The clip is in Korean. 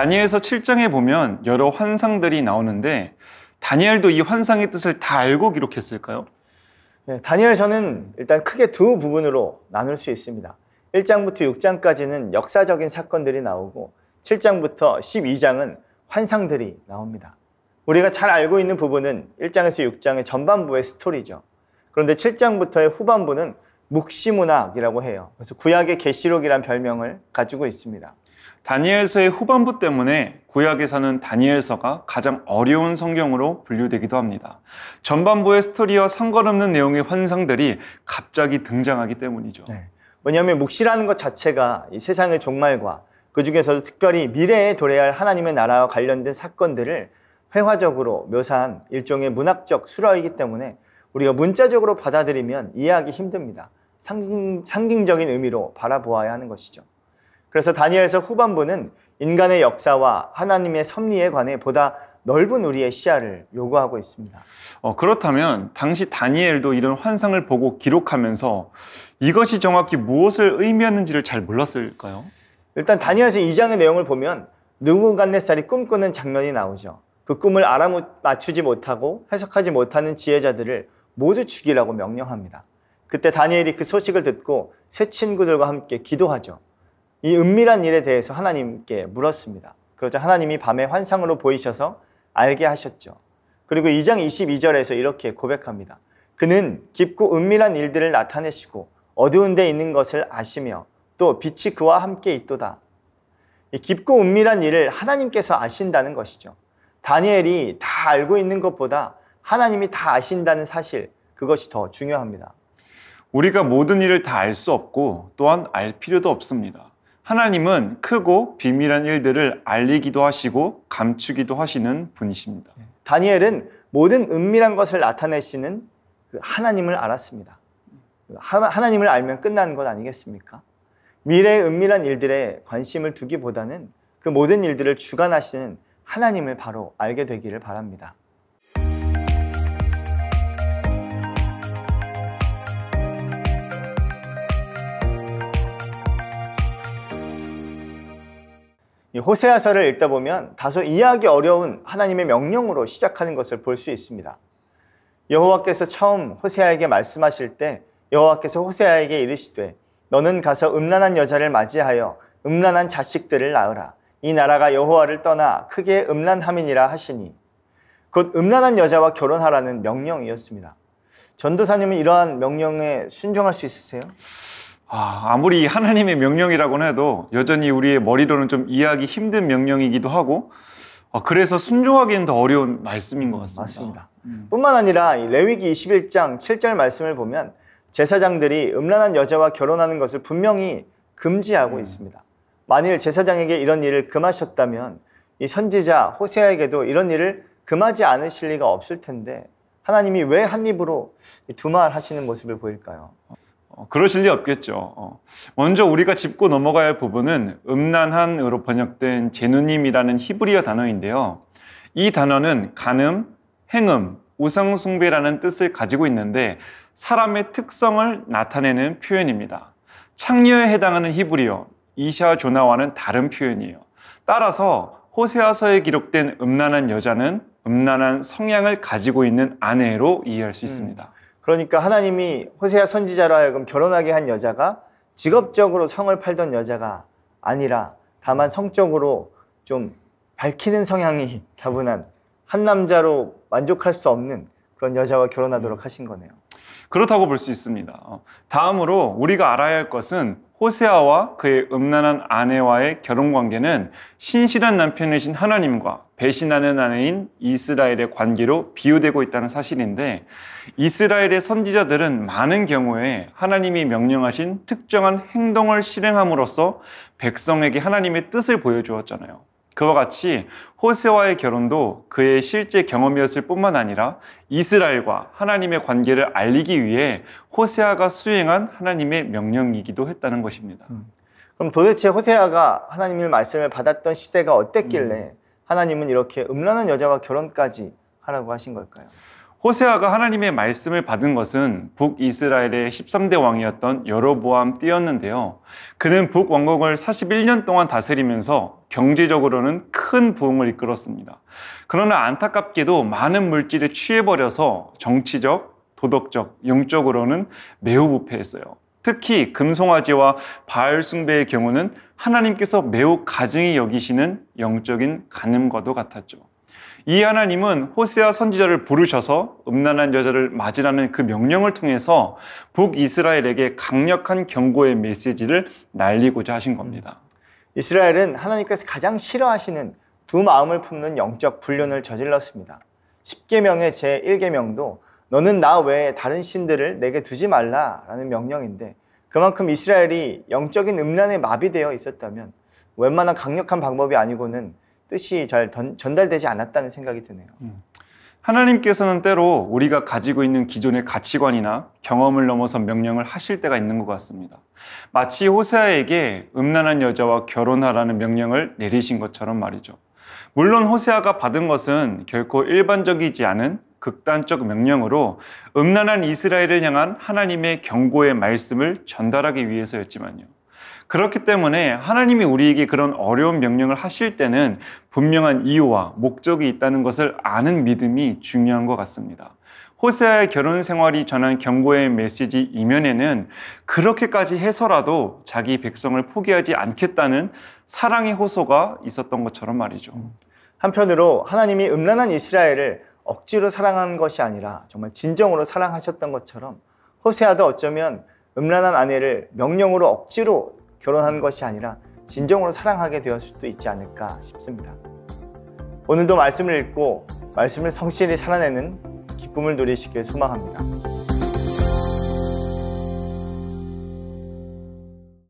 다니엘서 7장에 보면 여러 환상들이 나오는데 다니엘도 이 환상의 뜻을 다 알고 기록했을까요? 네, 다니엘서는 일단 크게 두 부분으로 나눌 수 있습니다. 1장부터 6장까지는 역사적인 사건들이 나오고 7장부터 12장은 환상들이 나옵니다. 우리가 잘 알고 있는 부분은 1장에서 6장의 전반부의 스토리죠. 그런데 7장부터의 후반부는 묵시문학이라고 해요. 그래서 구약의 계시록이란 별명을 가지고 있습니다. 다니엘서의 후반부 때문에 구약에서는 다니엘서가 가장 어려운 성경으로 분류되기도 합니다. 전반부의 스토리와 상관없는 내용의 환상들이 갑자기 등장하기 때문이죠. 네. 왜냐하면 묵시라는 것 자체가 이 세상의 종말과 그 중에서도 특별히 미래에 도래할 하나님의 나라와 관련된 사건들을 회화적으로 묘사한 일종의 문학적 수라이기 때문에 우리가 문자적으로 받아들이면 이해하기 힘듭니다. 상징, 상징적인 의미로 바라보아야 하는 것이죠. 그래서 다니엘서 후반부는 인간의 역사와 하나님의 섭리에 관해 보다 넓은 우리의 시야를 요구하고 있습니다. 어, 그렇다면 당시 다니엘도 이런 환상을 보고 기록하면서 이것이 정확히 무엇을 의미하는지를 잘 몰랐을까요? 일단 다니엘서 2장의 내용을 보면 느부갓네살이 꿈꾸는 장면이 나오죠. 그 꿈을 알아맞추지 못하고 해석하지 못하는 지혜자들을 모두 죽이라고 명령합니다. 그때 다니엘이 그 소식을 듣고 새 친구들과 함께 기도하죠. 이 은밀한 일에 대해서 하나님께 물었습니다. 그러자 하나님이 밤에 환상으로 보이셔서 알게 하셨죠. 그리고 2장 22절에서 이렇게 고백합니다. 그는 깊고 은밀한 일들을 나타내시고 어두운 데 있는 것을 아시며 또 빛이 그와 함께 있도다. 이 깊고 은밀한 일을 하나님께서 아신다는 것이죠. 다니엘이 다 알고 있는 것보다 하나님이 다 아신다는 사실, 그것이 더 중요합니다. 우리가 모든 일을 다 알 수 없고 또한 알 필요도 없습니다. 하나님은 크고 비밀한 일들을 알리기도 하시고 감추기도 하시는 분이십니다. 예. 다니엘은 모든 은밀한 것을 나타내시는 그 하나님을 알았습니다. 하나님을 알면 끝난 것 아니겠습니까? 미래의 은밀한 일들에 관심을 두기보다는 그 모든 일들을 주관하시는 하나님을 바로 알게 되기를 바랍니다. 호세아서를 읽다 보면 다소 이해하기 어려운 하나님의 명령으로 시작하는 것을 볼 수 있습니다. 여호와께서 처음 호세아에게 말씀하실 때 여호와께서 호세아에게 이르시되 너는 가서 음란한 여자를 맞이하여 음란한 자식들을 낳으라. 이 나라가 여호와를 떠나 크게 음란함이니라 하시니 곧 음란한 여자와 결혼하라는 명령이었습니다. 전도사님은 이러한 명령에 순종할 수 있으세요? 아, 무리 하나님의 명령이라고는 해도 여전히 우리의 머리로는 좀 이해하기 힘든 명령이기도 하고 아, 그래서 순종하기는 더 어려운 말씀인 것 같습니다. 맞습니다. 음. 뿐만 아니라 레위기 21장 7절 말씀을 보면 제사장들이 음란한 여자와 결혼하는 것을 분명히 금지하고 음. 있습니다. 만일 제사장에게 이런 일을 금하셨다면 이 선지자 호세아에게도 이런 일을 금하지 않으실 리가 없을 텐데 하나님이 왜 한 입으로 두 말 하시는 모습을 보일까요? 어, 그러실 리 없겠죠. 어. 먼저 우리가 짚고 넘어가야 할 부분은 음란한으로 번역된 제누님이라는 히브리어 단어인데요. 이 단어는 간음, 행음, 우상숭배라는 뜻을 가지고 있는데 사람의 특성을 나타내는 표현입니다. 창녀에 해당하는 히브리어 이샤 조나와는 다른 표현이에요. 따라서 호세아서에 기록된 음란한 여자는 음란한 성향을 가지고 있는 아내로 이해할 수 음. 있습니다. 음. 그러니까 하나님이 호세아 선지자로 하여금 결혼하게 한 여자가 직업적으로 성을 팔던 여자가 아니라 다만 성적으로 좀 밝히는 성향이 다분한 한 남자로 만족할 수 없는 그런 여자와 결혼하도록 음. 하신 거네요. 그렇다고 볼 수 있습니다. 어, 다음으로 우리가 알아야 할 것은 호세아와 그의 음란한 아내와의 결혼 관계는 신실한 남편이신 하나님과 배신하는 아내인 이스라엘의 관계로 비유되고 있다는 사실인데 이스라엘의 선지자들은 많은 경우에 하나님이 명령하신 특정한 행동을 실행함으로써 백성에게 하나님의 뜻을 보여주었잖아요. 그와 같이 호세와의 결혼도 그의 실제 경험이었을 뿐만 아니라 이스라엘과 하나님의 관계를 알리기 위해 호세아가 수행한 하나님의 명령이기도 했다는 것입니다. 음. 그럼 도대체 호세아가 하나님의 말씀을 받았던 시대가 어땠길래 음. 하나님은 이렇게 음란한 여자와 결혼까지 하라고 하신 걸까요? 호세아가 하나님의 말씀을 받은 것은 북이스라엘의 13대 왕이었던 여로보암 띠였는데요. 그는 북왕국을 41년 동안 다스리면서 경제적으로는 큰 부흥을 이끌었습니다. 그러나 안타깝게도 많은 물질에 취해버려서 정치적, 도덕적, 영적으로는 매우 부패했어요. 특히 금송아지와 바알숭배의 경우는 하나님께서 매우 가증히 여기시는 영적인 가늠과도 같았죠. 이 하나님은 호세아 선지자를 부르셔서 음란한 여자를 맞으라는 그 명령을 통해서 북이스라엘에게 강력한 경고의 메시지를 날리고자 하신 겁니다. 이스라엘은 하나님께서 가장 싫어하시는 두 마음을 품는 영적 불륜을 저질렀습니다. 10계명의 제1계명도 너는 나 외에 다른 신들을 내게 두지 말라라는 명령인데 그만큼 이스라엘이 영적인 음란에 마비되어 있었다면 웬만한 강력한 방법이 아니고는 뜻이 잘 전달되지 않았다는 생각이 드네요. 음. 하나님께서는 때로 우리가 가지고 있는 기존의 가치관이나 경험을 넘어서 명령을 하실 때가 있는 것 같습니다. 마치 호세아에게 음란한 여자와 결혼하라는 명령을 내리신 것처럼 말이죠. 물론 호세아가 받은 것은 결코 일반적이지 않은 극단적 명령으로 음란한 이스라엘을 향한 하나님의 경고의 말씀을 전달하기 위해서였지만요. 그렇기 때문에 하나님이 우리에게 그런 어려운 명령을 하실 때는 분명한 이유와 목적이 있다는 것을 아는 믿음이 중요한 것 같습니다. 호세아의 결혼 생활이 전한 경고의 메시지 이면에는 그렇게까지 해서라도 자기 백성을 포기하지 않겠다는 사랑의 호소가 있었던 것처럼 말이죠. 한편으로 하나님이 음란한 이스라엘을 억지로 사랑한 것이 아니라 정말 진정으로 사랑하셨던 것처럼 호세아도 어쩌면 음란한 아내를 명령으로 억지로 결혼한 것이 아니라 진정으로 사랑하게 되었을 수도 있지 않을까 싶습니다. 오늘도 말씀을 읽고 말씀을 성실히 살아내는 기쁨을 누리시길 소망합니다.